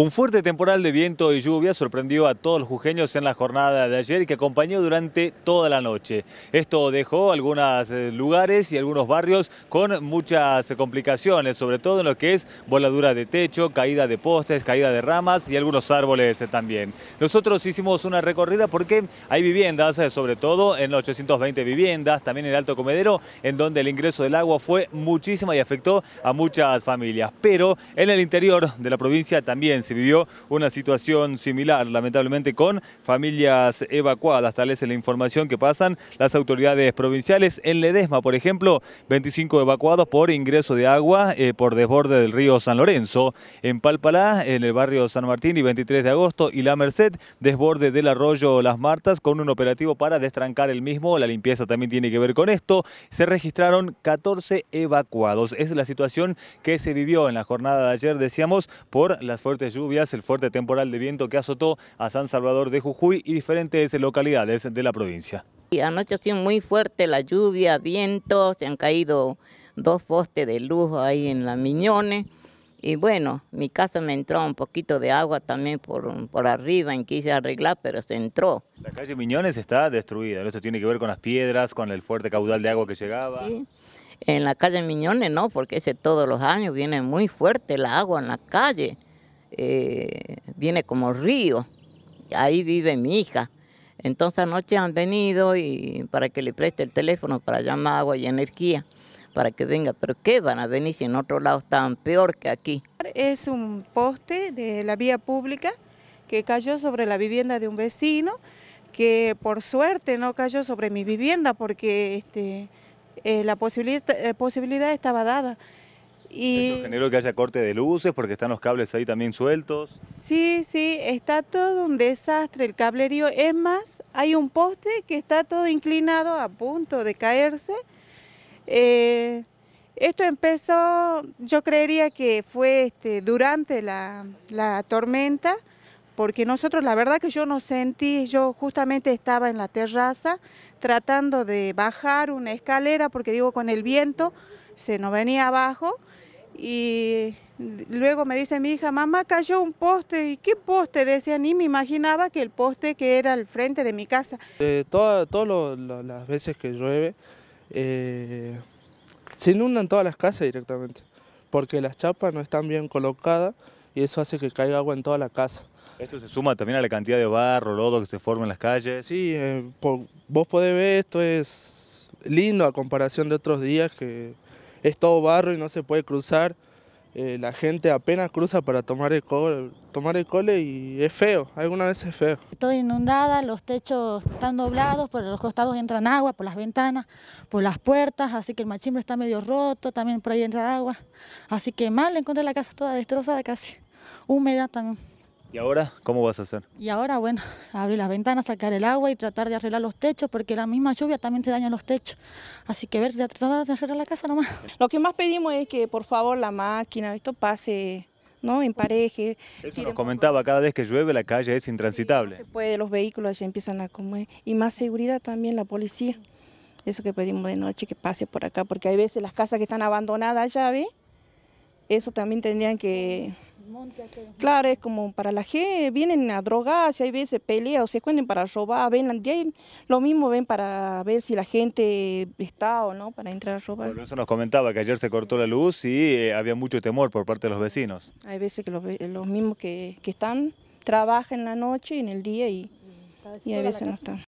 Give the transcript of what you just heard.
Un fuerte temporal de viento y lluvia sorprendió a todos los jujeños en la jornada de ayer y que acompañó durante toda la noche. Esto dejó algunos eh, lugares y algunos barrios con muchas complicaciones, sobre todo en lo que es voladura de techo, caída de postes, caída de ramas y algunos árboles eh, también. Nosotros hicimos una recorrida porque hay viviendas, eh, sobre todo en 820 viviendas, también en el Alto Comedero, en donde el ingreso del agua fue muchísimo y afectó a muchas familias. Pero en el interior de la provincia también se vivió una situación similar, lamentablemente, con familias evacuadas. Tal es la información que pasan las autoridades provinciales. En Ledesma, por ejemplo, 25 evacuados por ingreso de agua eh, por desborde del río San Lorenzo. En Palpalá, en el barrio San Martín y 23 de agosto, y La Merced, desborde del arroyo Las Martas con un operativo para destrancar el mismo. La limpieza también tiene que ver con esto. Se registraron 14 evacuados. Es la situación que se vivió en la jornada de ayer, decíamos, por las fuertes lluvias lluvias, el fuerte temporal de viento que azotó a San Salvador de Jujuy y diferentes localidades de la provincia. Y anoche ha sido muy fuerte la lluvia, viento, se han caído dos postes de luz ahí en la Miñones. Y bueno, mi casa me entró un poquito de agua también por, por arriba, en quise arreglar, pero se entró. La calle Miñones está destruida, ¿no? esto tiene que ver con las piedras, con el fuerte caudal de agua que llegaba. Sí. En la calle Miñones no, porque ese todos los años viene muy fuerte la agua en la calle. Eh, viene como río. Ahí vive mi hija. Entonces anoche han venido y para que le preste el teléfono para llamar agua y energía para que venga, pero ¿qué van a venir si en otro lado están peor que aquí? Es un poste de la vía pública que cayó sobre la vivienda de un vecino, que por suerte no cayó sobre mi vivienda porque este, eh, la eh, posibilidad estaba dada. Y... Eso que haya corte de luces porque están los cables ahí también sueltos. Sí, sí, está todo un desastre el cablerío. Es más, hay un poste que está todo inclinado a punto de caerse. Eh, esto empezó, yo creería que fue este, durante la, la tormenta, porque nosotros la verdad que yo no sentí, yo justamente estaba en la terraza tratando de bajar una escalera, porque digo, con el viento se nos venía abajo y luego me dice mi hija, mamá cayó un poste, ¿y qué poste? Decía, ni me imaginaba que el poste que era al frente de mi casa. Eh, Todas las veces que llueve, eh, se inundan todas las casas directamente, porque las chapas no están bien colocadas y eso hace que caiga agua en toda la casa. ¿Esto se suma también a la cantidad de barro, lodo que se forma en las calles? Sí, eh, vos podés ver, esto es lindo a comparación de otros días que es todo barro y no se puede cruzar. Eh, la gente apenas cruza para tomar el, cole, tomar el cole y es feo, Alguna veces es feo. Todo inundada, los techos están doblados, por los costados entran agua, por las ventanas, por las puertas, así que el machimbre está medio roto, también por ahí entra agua. Así que mal, encontré la casa toda destrozada casi, húmeda también. ¿Y ahora cómo vas a hacer? Y ahora, bueno, abrir las ventanas, sacar el agua y tratar de arreglar los techos, porque la misma lluvia también te daña los techos. Así que ver, tratar de arreglar la casa nomás. Lo que más pedimos es que por favor la máquina, esto pase ¿no? En pareje. Eso nos comentaba, cada vez que llueve la calle es intransitable. se puede, los vehículos ya empiezan a comer. Y más seguridad también, la policía. Eso que pedimos de noche, que pase por acá, porque hay veces las casas que están abandonadas ya, ¿ve? Eso también tendrían que Claro, es como para la gente, vienen a drogarse, hay veces pelea o se cuenten para robar, ven, y lo mismo ven para ver si la gente está o no, para entrar a robar. eso nos comentaba que ayer se cortó la luz y eh, había mucho temor por parte de los vecinos. Hay veces que los, mismos que, que están trabajan en la noche y en el día y, y a veces no están.